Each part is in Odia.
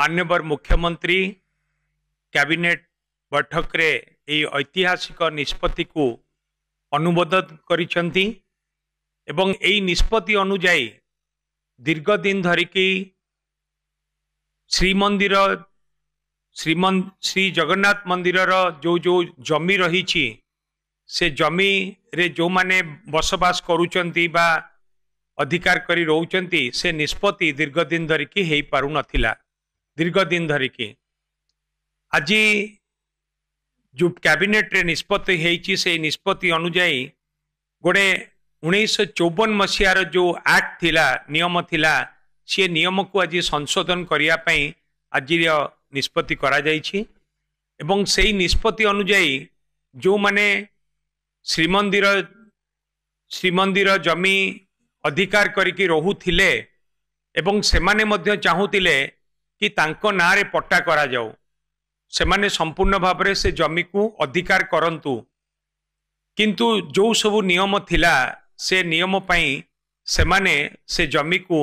ମାନ୍ୟବର ମୁଖ୍ୟମନ୍ତ୍ରୀ କ୍ୟାବିନେଟ୍ ବୈଠକରେ ଏହି ଐତିହାସିକ ନିଷ୍ପତ୍ତିକୁ ଅନୁମୋଦନ କରିଛନ୍ତି ଏବଂ ଏହି ନିଷ୍ପତ୍ତି ଅନୁଯାୟୀ ଦୀର୍ଘ ଦିନ ଧରିକି ଶ୍ରୀମନ୍ଦିର ଶ୍ରୀ ଜଗନ୍ନାଥ ମନ୍ଦିରର ଯେଉଁ ଯେଉଁ ଜମି ରହିଛି ସେ ଜମିରେ ଯେଉଁମାନେ ବସବାସ କରୁଛନ୍ତି ବା ଅଧିକାର କରି ରହୁଛନ୍ତି ସେ ନିଷ୍ପତ୍ତି ଦୀର୍ଘ ଦିନ ଧରିକି ହେଇପାରୁନଥିଲା ଦୀର୍ଘଦିନ ଧରିକି ଆଜି ଯେଉଁ କ୍ୟାବିନେଟ୍ରେ ନିଷ୍ପତ୍ତି ହେଇଛି ସେଇ ନିଷ୍ପତ୍ତି ଅନୁଯାୟୀ ଗୋଟେ ଉଣେଇଶହ ଚଉବନ ମସିହାର ଯେଉଁ ଆକ୍ଟ ଥିଲା ନିୟମ ଥିଲା ସିଏ ନିୟମକୁ ଆଜି ସଂଶୋଧନ କରିବା ପାଇଁ ଆଜିର ନିଷ୍ପତ୍ତି କରାଯାଇଛି ଏବଂ ସେଇ ନିଷ୍ପତ୍ତି ଅନୁଯାୟୀ ଯେଉଁମାନେ ଶ୍ରୀମନ୍ଦିର ଶ୍ରୀମନ୍ଦିର ଜମି ଅଧିକାର କରିକି ରହୁଥିଲେ ଏବଂ ସେମାନେ ମଧ୍ୟ ଚାହୁଁଥିଲେ କି ତାଙ୍କ ନାଁରେ ପଟ୍ଟା କରାଯାଉ ସେମାନେ ସମ୍ପୂର୍ଣ୍ଣ ଭାବରେ ସେ ଜମିକୁ ଅଧିକାର କରନ୍ତୁ କିନ୍ତୁ ଯେଉଁ ସବୁ ନିୟମ ଥିଲା ସେ ନିୟମ ପାଇଁ ସେମାନେ ସେ ଜମିକୁ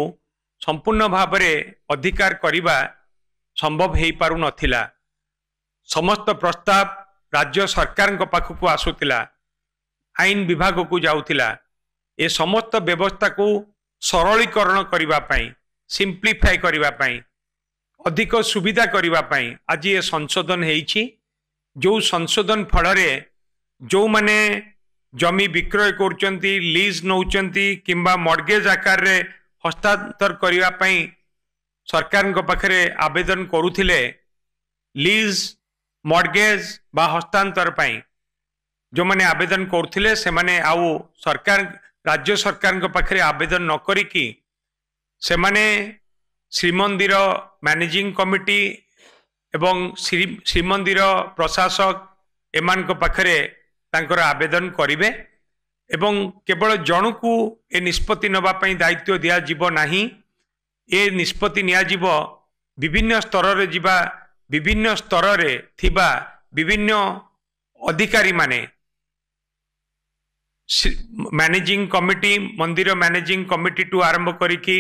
ସମ୍ପୂର୍ଣ୍ଣ ଭାବରେ ଅଧିକାର କରିବା ସମ୍ଭବ ହୋଇପାରୁନଥିଲା ସମସ୍ତ ପ୍ରସ୍ତାବ ରାଜ୍ୟ ସରକାରଙ୍କ ପାଖକୁ ଆସୁଥିଲା ଆଇନ ବିଭାଗକୁ ଯାଉଥିଲା ଏ ସମସ୍ତ ବ୍ୟବସ୍ଥାକୁ ସରଳୀକରଣ କରିବା ପାଇଁ ସିମ୍ପ୍ଲିଫାଏ କରିବା ପାଇଁ ଅଧିକ ସୁବିଧା କରିବା ପାଇଁ ଆଜି ଏ ସଂଶୋଧନ ହେଇଛି ଯେଉଁ ସଂଶୋଧନ ଫଳରେ ଯେଉଁମାନେ ଜମି ବିକ୍ରୟ କରୁଛନ୍ତି ଲିଜ୍ ନେଉଛନ୍ତି କିମ୍ବା ମର୍ଗେଜ୍ ଆକାରରେ ହସ୍ତାନ୍ତର କରିବା ପାଇଁ ସରକାରଙ୍କ ପାଖରେ ଆବେଦନ କରୁଥିଲେ ଲିଜ୍ ମର୍ଗେଜ୍ ବା ହସ୍ତାନ୍ତର ପାଇଁ ଯେଉଁମାନେ ଆବେଦନ କରୁଥିଲେ ସେମାନେ ଆଉ ସରକାର ରାଜ୍ୟ ସରକାରଙ୍କ ପାଖରେ ଆବେଦନ ନ କରିକି ସେମାନେ ଶ୍ରୀମନ୍ଦିର ମ୍ୟାନେଜିଂ କମିଟି ଏବଂ ଶ୍ରୀ ଶ୍ରୀମନ୍ଦିର ପ୍ରଶାସକ ଏମାନଙ୍କ ପାଖରେ ତାଙ୍କର ଆବେଦନ କରିବେ ଏବଂ କେବଳ ଜଣକୁ ଏ ନିଷ୍ପତ୍ତି ନେବା ପାଇଁ ଦାୟିତ୍ୱ ଦିଆଯିବ ନାହିଁ ଏ ନିଷ୍ପତ୍ତି ନିଆଯିବ ବିଭିନ୍ନ ସ୍ତରରେ ଯିବା ବିଭିନ୍ନ ସ୍ତରରେ ଥିବା ବିଭିନ୍ନ ଅଧିକାରୀମାନେ ମ୍ୟାନେଜିଂ କମିଟି ମନ୍ଦିର ମ୍ୟାନେଜିଂ କମିଟିଠୁ ଆରମ୍ଭ କରିକି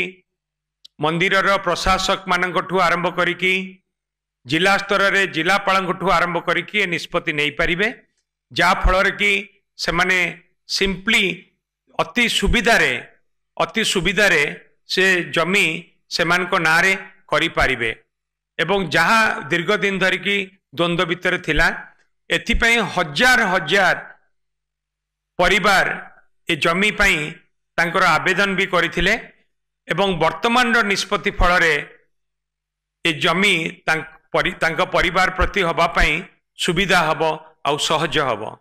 ମନ୍ଦିରର ପ୍ରଶାସକମାନଙ୍କଠୁ ଆରମ୍ଭ କରିକି ଜିଲ୍ଲା ସ୍ତରରେ ଜିଲ୍ଲାପାଳଙ୍କଠୁ ଆରମ୍ଭ କରିକି ଏ ନିଷ୍ପତ୍ତି ନେଇପାରିବେ ଯାହାଫଳରେ କି ସେମାନେ ସିମ୍ପଲି ଅତି ସୁବିଧାରେ ଅତି ସୁବିଧାରେ ସେ ଜମି ସେମାନଙ୍କ ନାଁରେ କରିପାରିବେ ଏବଂ ଯାହା ଦୀର୍ଘ ଦିନ ଧରିକି ଦ୍ୱନ୍ଦ୍ୱ ଭିତରେ ଥିଲା ଏଥିପାଇଁ ହଜାର ହଜାର ପରିବାର ଏ ଜମି ପାଇଁ ତାଙ୍କର ଆବେଦନ ବି କରିଥିଲେ ଏବଂ ବର୍ତ୍ତମାନର ନିଷ୍ପତ୍ତି ଫଳରେ ଏ ଜମି ତାଙ୍କ ପରିବାର ପ୍ରତି ହେବା ପାଇଁ ସୁବିଧା ହେବ ଆଉ ସହଜ ହେବ